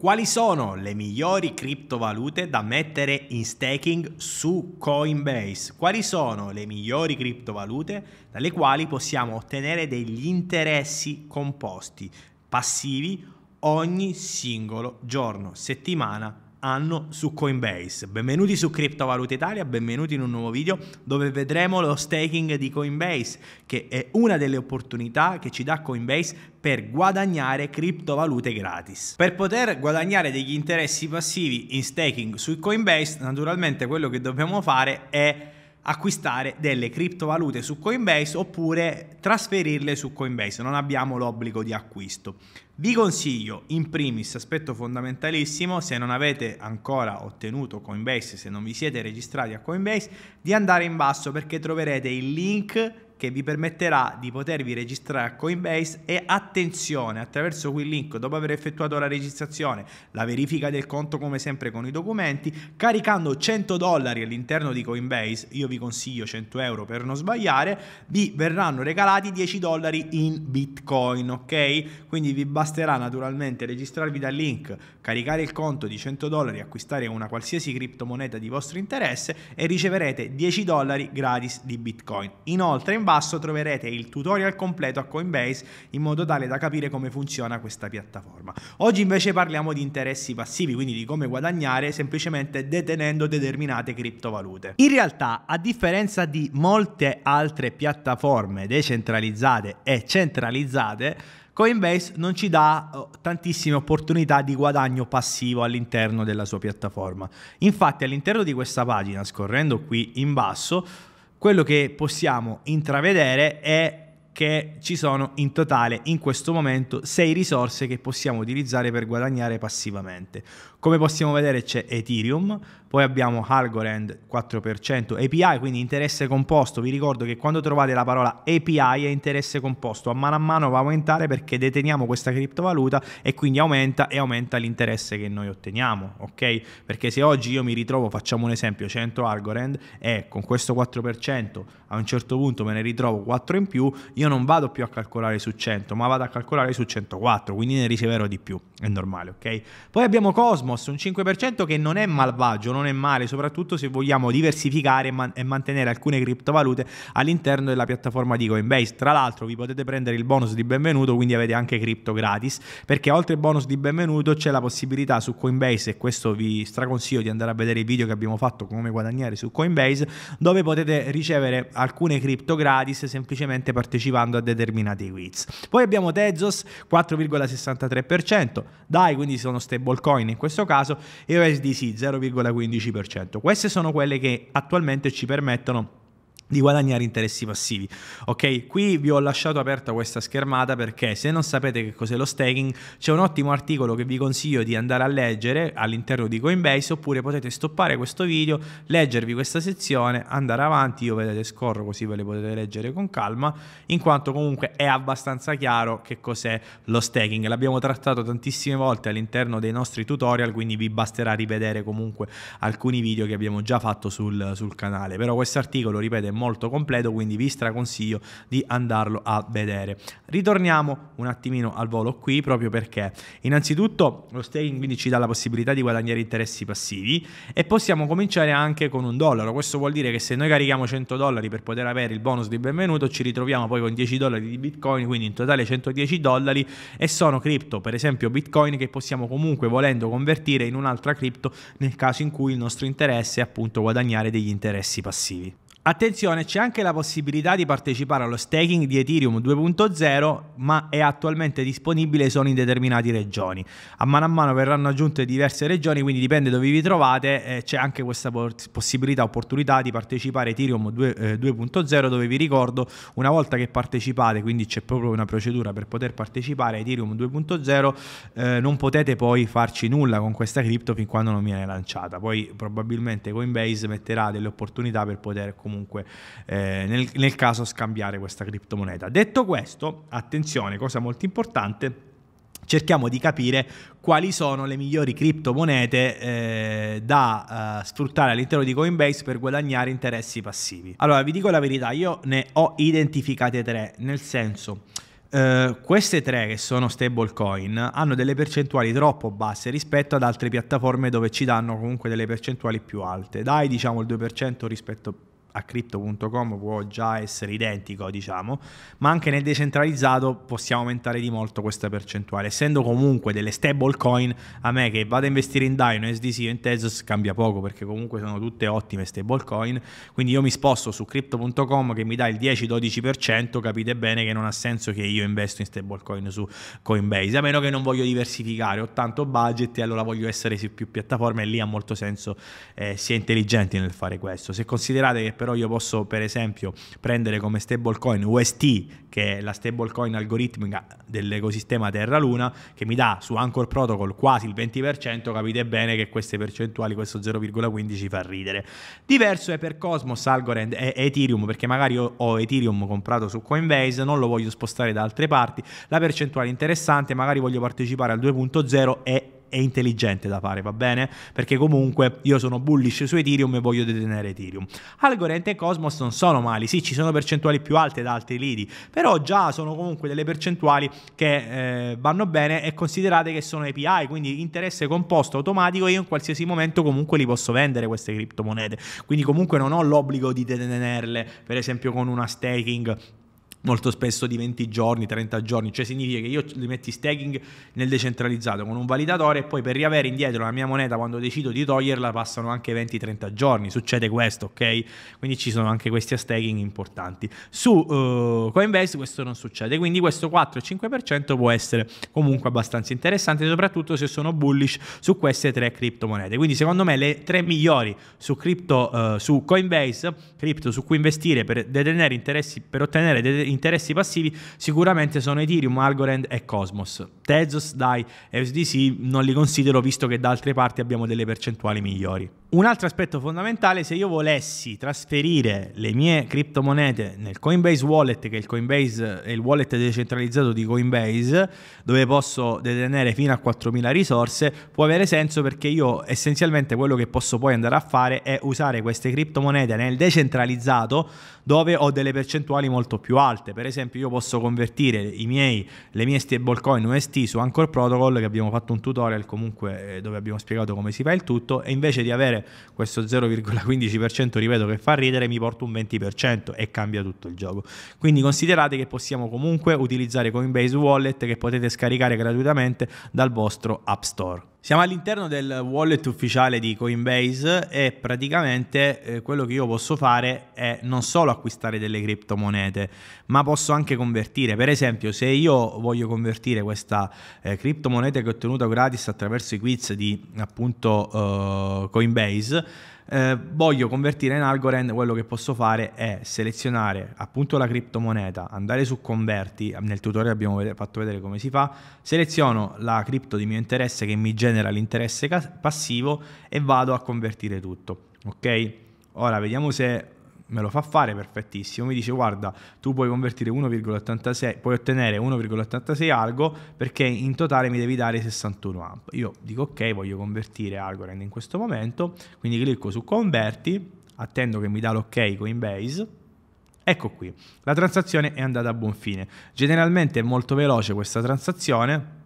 Quali sono le migliori criptovalute da mettere in staking su Coinbase? Quali sono le migliori criptovalute dalle quali possiamo ottenere degli interessi composti passivi ogni singolo giorno, settimana, hanno su Coinbase. Benvenuti su Criptovaluta Italia, benvenuti in un nuovo video dove vedremo lo staking di Coinbase, che è una delle opportunità che ci dà Coinbase per guadagnare criptovalute gratis. Per poter guadagnare degli interessi passivi in staking su Coinbase, naturalmente quello che dobbiamo fare è acquistare delle criptovalute su Coinbase oppure trasferirle su Coinbase, non abbiamo l'obbligo di acquisto. Vi consiglio in primis, aspetto fondamentalissimo, se non avete ancora ottenuto Coinbase, se non vi siete registrati a Coinbase, di andare in basso perché troverete il link che vi permetterà di potervi registrare a Coinbase e attenzione attraverso quel link dopo aver effettuato la registrazione, la verifica del conto come sempre con i documenti, caricando 100 dollari all'interno di Coinbase, io vi consiglio 100 euro per non sbagliare, vi verranno regalati 10 dollari in bitcoin, ok? Quindi vi basterà naturalmente registrarvi dal link, caricare il conto di 100 dollari, acquistare una qualsiasi criptomoneta di vostro interesse e riceverete 10 dollari gratis di bitcoin. Inoltre in basso troverete il tutorial completo a Coinbase in modo tale da capire come funziona questa piattaforma. Oggi invece parliamo di interessi passivi, quindi di come guadagnare semplicemente detenendo determinate criptovalute. In realtà, a differenza di molte altre piattaforme decentralizzate e centralizzate, Coinbase non ci dà eh, tantissime opportunità di guadagno passivo all'interno della sua piattaforma. Infatti all'interno di questa pagina, scorrendo qui in basso, quello che possiamo intravedere è che ci sono in totale in questo momento sei risorse che possiamo utilizzare per guadagnare passivamente. Come possiamo vedere c'è Ethereum, poi abbiamo Algorand 4%, API, quindi interesse composto. Vi ricordo che quando trovate la parola API è interesse composto, a mano a mano va a aumentare perché deteniamo questa criptovaluta e quindi aumenta e aumenta l'interesse che noi otteniamo, ok? Perché se oggi io mi ritrovo, facciamo un esempio, 100 Algorand e con questo 4% a un certo punto me ne ritrovo 4 in più, io non vado più a calcolare su 100, ma vado a calcolare su 104, quindi ne riceverò di più, è normale, ok? Poi abbiamo Cosmos, un 5% che non è malvagio, non non è male, soprattutto se vogliamo diversificare e, man- e mantenere alcune criptovalute all'interno della piattaforma di Coinbase. Tra l'altro vi potete prendere il bonus di benvenuto, quindi avete anche cripto gratis, perché oltre al bonus di benvenuto c'è la possibilità su Coinbase, e questo vi straconsiglio di andare a vedere i video che abbiamo fatto come guadagnare su Coinbase, dove potete ricevere alcune cripto gratis semplicemente partecipando a determinati quiz. Poi abbiamo Tezos 4,63%, DAI quindi sono stablecoin in questo caso e USDC 0,15%. 15%. Queste sono quelle che attualmente ci permettono di guadagnare interessi passivi. Ok, qui vi ho lasciato aperta questa schermata perché se non sapete che cos'è lo staking, c'è un ottimo articolo che vi consiglio di andare a leggere all'interno di Coinbase oppure potete stoppare questo video, leggervi questa sezione, andare avanti, io vedete scorro così ve le potete leggere con calma, in quanto comunque è abbastanza chiaro che cos'è lo staking. L'abbiamo trattato tantissime volte all'interno dei nostri tutorial, quindi vi basterà rivedere comunque alcuni video che abbiamo già fatto sul, sul canale. Però questo articolo, ripeto, è molto completo, quindi vi straconsiglio di andarlo a vedere. Ritorniamo un attimino al volo qui proprio perché innanzitutto lo staking quindi ci dà la possibilità di guadagnare interessi passivi e possiamo cominciare anche con un dollaro. Questo vuol dire che se noi carichiamo 100 dollari per poter avere il bonus di benvenuto ci ritroviamo poi con 10 dollari di bitcoin, quindi in totale 110 dollari e sono cripto, per esempio bitcoin che possiamo comunque volendo convertire in un'altra cripto nel caso in cui il nostro interesse è appunto guadagnare degli interessi passivi. Attenzione, c'è anche la possibilità di partecipare allo staking di Ethereum 2.0, ma è attualmente disponibile solo in determinate regioni. A mano a mano verranno aggiunte diverse regioni, quindi dipende dove vi trovate, eh, c'è anche questa possibilità, opportunità di partecipare a Ethereum 2, eh, 2.0, dove vi ricordo, una volta che partecipate, quindi c'è proprio una procedura per poter partecipare a Ethereum 2.0, eh, non potete poi farci nulla con questa cripto fin quando non viene lanciata. Poi probabilmente Coinbase metterà delle opportunità per poter comunque comunque eh, nel, nel caso scambiare questa criptomoneta. Detto questo, attenzione, cosa molto importante, cerchiamo di capire quali sono le migliori criptomonete eh, da eh, sfruttare all'interno di Coinbase per guadagnare interessi passivi. Allora, vi dico la verità, io ne ho identificate tre, nel senso... Eh, queste tre che sono stablecoin hanno delle percentuali troppo basse rispetto ad altre piattaforme dove ci danno comunque delle percentuali più alte, dai diciamo il 2% rispetto a crypto.com può già essere identico, diciamo, ma anche nel decentralizzato possiamo aumentare di molto questa percentuale. Essendo comunque delle stable coin, a me che vado a investire in Dino, SDC o in Tezos cambia poco perché comunque sono tutte ottime stable coin, quindi io mi sposto su crypto.com che mi dà il 10-12%, capite bene che non ha senso che io investo in stable coin su Coinbase, a meno che non voglio diversificare, ho tanto budget e allora voglio essere su più piattaforme e lì ha molto senso eh, sia intelligenti nel fare questo. Se considerate che però io posso per esempio prendere come stablecoin UST, che è la stablecoin algoritmica dell'ecosistema Terra-Luna, che mi dà su Anchor Protocol quasi il 20%, capite bene che queste percentuali, questo 0,15 fa ridere. Diverso è per Cosmos, Algorand e Ethereum, perché magari io ho Ethereum comprato su Coinbase, non lo voglio spostare da altre parti, la percentuale è interessante, magari voglio partecipare al 2.0 e è intelligente da fare, va bene? Perché comunque io sono bullish su Ethereum e voglio detenere Ethereum. Algorand e Cosmos non sono mali, sì, ci sono percentuali più alte da altri lidi, però già sono comunque delle percentuali che eh, vanno bene e considerate che sono API, quindi interesse composto automatico io in qualsiasi momento comunque li posso vendere queste criptomonete. Quindi comunque non ho l'obbligo di detenerle, per esempio con una staking molto spesso di 20 giorni, 30 giorni, cioè significa che io li metti staking nel decentralizzato con un validatore e poi per riavere indietro la mia moneta quando decido di toglierla passano anche 20-30 giorni, succede questo, ok? Quindi ci sono anche questi staking importanti. Su uh, Coinbase questo non succede, quindi questo 4-5% può essere comunque abbastanza interessante, soprattutto se sono bullish su queste tre criptomonete. Quindi secondo me le tre migliori su, crypto, uh, eh, su Coinbase, cripto su cui investire per, detenere interessi, per ottenere detenere interessi passivi sicuramente sono Ethereum, Algorand e Cosmos. Tezos, DAI e USDC non li considero visto che da altre parti abbiamo delle percentuali migliori. Un altro aspetto fondamentale, se io volessi trasferire le mie criptomonete nel Coinbase Wallet, che è il, Coinbase, è il wallet decentralizzato di Coinbase, dove posso detenere fino a 4.000 risorse, può avere senso perché io essenzialmente quello che posso poi andare a fare è usare queste criptomonete nel decentralizzato, dove ho delle percentuali molto più alte. Per esempio io posso convertire miei, le mie stablecoin UST su Anchor Protocol, che abbiamo fatto un tutorial comunque eh, dove abbiamo spiegato come si fa il tutto, e invece di avere questo 0,15% ripeto che fa ridere mi porto un 20% e cambia tutto il gioco. Quindi considerate che possiamo comunque utilizzare Coinbase Wallet che potete scaricare gratuitamente dal vostro App Store. Siamo all'interno del wallet ufficiale di Coinbase e praticamente eh, quello che io posso fare è non solo acquistare delle criptomonete, ma posso anche convertire. Per esempio, se io voglio convertire questa eh, criptomoneta che ho ottenuto gratis attraverso i quiz di appunto eh, Coinbase, eh, voglio convertire in Algorand, quello che posso fare è selezionare appunto la criptomoneta, andare su converti, nel tutorial abbiamo fatto vedere come si fa, seleziono la cripto di mio interesse che mi genera l'interesse passivo e vado a convertire tutto, ok? Ora vediamo se me lo fa fare perfettissimo, mi dice guarda tu puoi convertire 1,86, puoi ottenere 1,86 algo perché in totale mi devi dare 61 amp. Io dico ok, voglio convertire Algorand in questo momento, quindi clicco su converti, attendo che mi dà l'ok Coinbase. Ecco qui, la transazione è andata a buon fine. Generalmente è molto veloce questa transazione,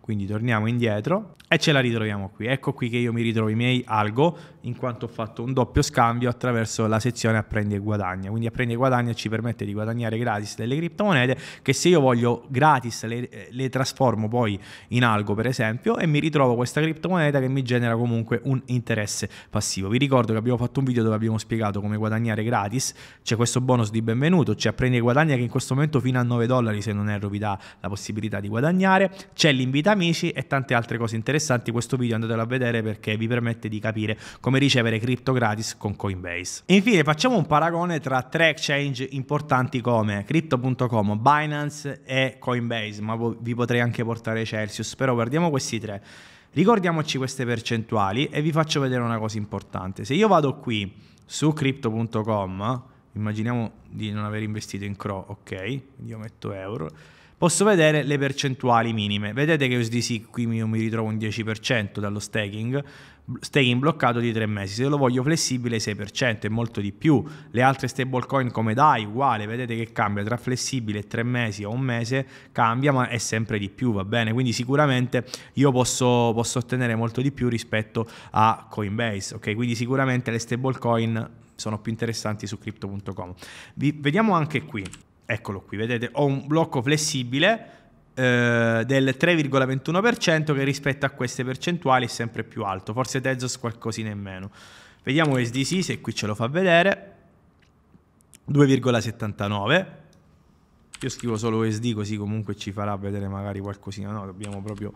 quindi torniamo indietro e ce la ritroviamo qui. Ecco qui che io mi ritrovo i miei algo in quanto ho fatto un doppio scambio attraverso la sezione Apprendi e guadagna. Quindi Apprendi e guadagna ci permette di guadagnare gratis delle criptomonete che se io voglio gratis le, eh, le trasformo poi in algo per esempio e mi ritrovo questa criptomoneta che mi genera comunque un interesse passivo. Vi ricordo che abbiamo fatto un video dove abbiamo spiegato come guadagnare gratis, c'è questo bonus di benvenuto, c'è Apprendi e guadagna che in questo momento fino a 9 dollari se non erro vi dà la possibilità di guadagnare, c'è l'invita amici e tante altre cose interessanti. Questo video andatelo a vedere perché vi permette di capire come come ricevere cripto gratis con Coinbase. E infine facciamo un paragone tra tre exchange importanti come Crypto.com, Binance e Coinbase, ma vi potrei anche portare Celsius, però guardiamo questi tre. Ricordiamoci queste percentuali e vi faccio vedere una cosa importante. Se io vado qui su Crypto.com, immaginiamo di non aver investito in CRO, ok, io metto euro, posso vedere le percentuali minime. Vedete che USDC qui mi ritrovo un 10% dallo staking, staking bloccato di 3 mesi, se lo voglio flessibile 6% e molto di più, le altre stablecoin come DAI uguale, vedete che cambia tra flessibile e 3 mesi o un mese, cambia ma è sempre di più, va bene, quindi sicuramente io posso, posso ottenere molto di più rispetto a Coinbase, ok? Quindi sicuramente le stablecoin sono più interessanti su crypto.com. Vi, vediamo anche qui, eccolo qui, vedete ho un blocco flessibile eh, del 3,21% che rispetto a queste percentuali è sempre più alto, forse Tezos qualcosina in meno. Vediamo SDC se qui ce lo fa vedere, 2,79%. Io scrivo solo SD così comunque ci farà vedere magari qualcosina, no, dobbiamo proprio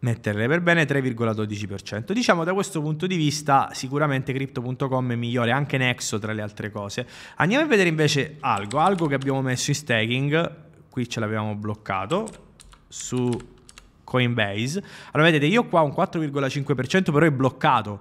metterle per bene 3,12%. Diciamo da questo punto di vista sicuramente crypto.com è migliore, anche Nexo tra le altre cose. Andiamo a vedere invece Algo, Algo che abbiamo messo in staking qui ce l'abbiamo bloccato su Coinbase. Allora vedete, io qua ho un 4,5%, però è bloccato,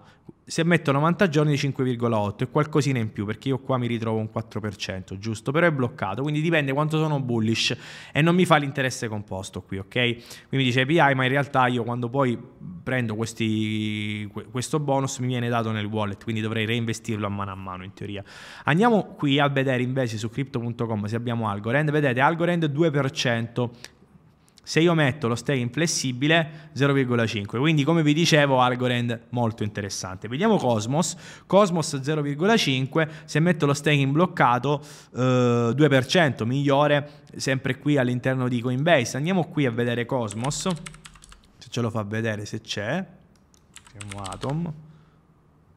se metto 90 giorni di 5,8 e qualcosina in più perché io qua mi ritrovo un 4% giusto però è bloccato quindi dipende quanto sono bullish e non mi fa l'interesse composto qui ok quindi mi dice API ma in realtà io quando poi prendo questi, questo bonus mi viene dato nel wallet quindi dovrei reinvestirlo a mano a mano in teoria andiamo qui a vedere invece su crypto.com se abbiamo Algorand vedete Algorand 2% se io metto lo stake flessibile 0,5. Quindi come vi dicevo Algorand molto interessante. Vediamo Cosmos. Cosmos 0,5. Se metto lo staking bloccato eh, 2%, migliore sempre qui all'interno di Coinbase. Andiamo qui a vedere Cosmos. Se ce lo fa vedere se c'è. Siamo Atom.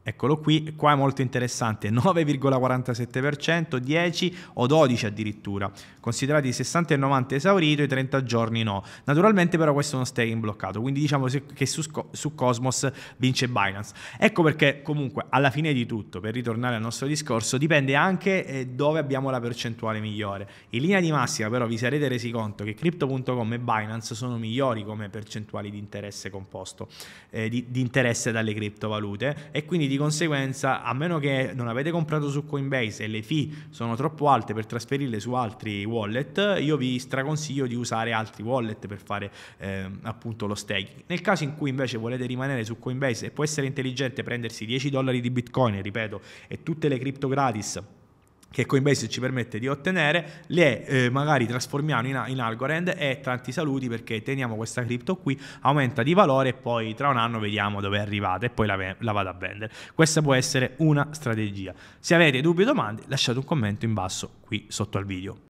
Eccolo qui, qua è molto interessante, 9,47%, 10 o 12 addirittura, considerati i 60 e 90 esaurito, i 30 giorni no. Naturalmente però questo è uno staking bloccato, quindi diciamo che su, su, Cosmos vince Binance. Ecco perché comunque alla fine di tutto, per ritornare al nostro discorso, dipende anche eh, dove abbiamo la percentuale migliore. In linea di massima però vi sarete resi conto che Crypto.com e Binance sono migliori come percentuali di interesse composto, eh, di, di interesse dalle criptovalute e quindi di conseguenza, a meno che non avete comprato su Coinbase e le fee sono troppo alte per trasferirle su altri wallet, io vi straconsiglio di usare altri wallet per fare eh, appunto lo staking. Nel caso in cui invece volete rimanere su Coinbase e può essere intelligente prendersi 10 dollari di Bitcoin, ripeto, e tutte le cripto gratis che Coinbase ci permette di ottenere, le eh, magari trasformiamo in, in algorand e tanti saluti perché teniamo questa cripto qui, aumenta di valore e poi tra un anno vediamo dove è arrivata e poi la, la vado a vendere. Questa può essere una strategia. Se avete dubbi o domande lasciate un commento in basso qui sotto al video.